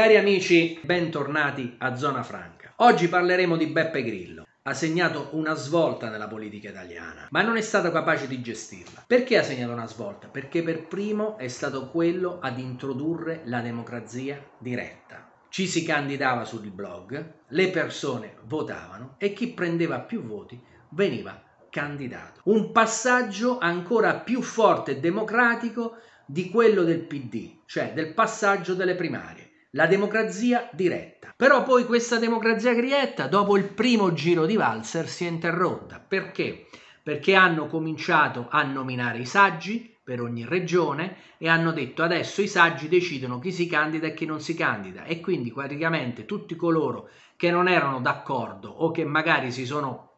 Cari amici, bentornati a Zona Franca. Oggi parleremo di Beppe Grillo. Ha segnato una svolta nella politica italiana, ma non è stato capace di gestirla. Perché ha segnato una svolta? Perché per primo è stato quello ad introdurre la democrazia diretta. Ci si candidava sul blog, le persone votavano e chi prendeva più voti veniva candidato. Un passaggio ancora più forte e democratico di quello del PD, cioè del passaggio delle primarie la democrazia diretta. Però poi questa democrazia diretta, dopo il primo giro di valzer, si è interrotta. Perché? Perché hanno cominciato a nominare i saggi per ogni regione e hanno detto adesso i saggi decidono chi si candida e chi non si candida e quindi praticamente tutti coloro che non erano d'accordo o che magari si sono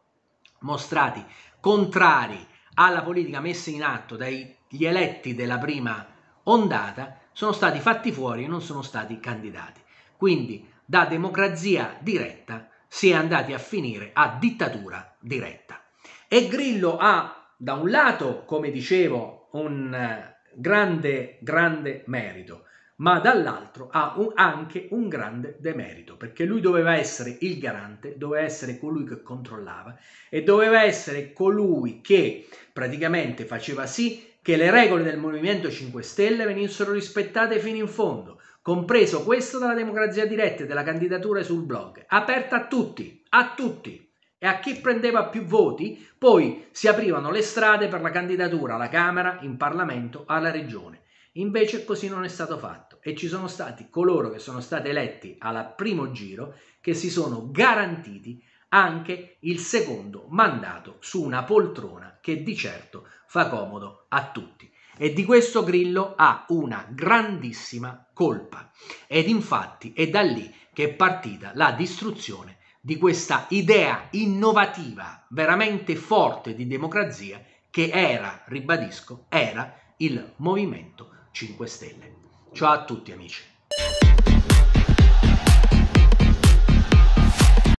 mostrati contrari alla politica messa in atto dagli eletti della prima ondata sono stati fatti fuori e non sono stati candidati. Quindi da democrazia diretta si è andati a finire a dittatura diretta. E Grillo ha, da un lato, come dicevo, un eh, grande, grande merito, ma dall'altro ha un, anche un grande demerito, perché lui doveva essere il garante, doveva essere colui che controllava e doveva essere colui che praticamente faceva sì che le regole del Movimento 5 Stelle venissero rispettate fino in fondo, compreso questo della democrazia diretta e della candidatura sul blog, aperta a tutti, a tutti. E a chi prendeva più voti poi si aprivano le strade per la candidatura alla Camera, in Parlamento, alla Regione. Invece così non è stato fatto e ci sono stati coloro che sono stati eletti al primo giro che si sono garantiti anche il secondo mandato su una poltrona che di certo fa comodo a tutti. E di questo Grillo ha una grandissima colpa. Ed infatti è da lì che è partita la distruzione di questa idea innovativa, veramente forte di democrazia che era, ribadisco, era il Movimento 5 Stelle. Ciao a tutti amici.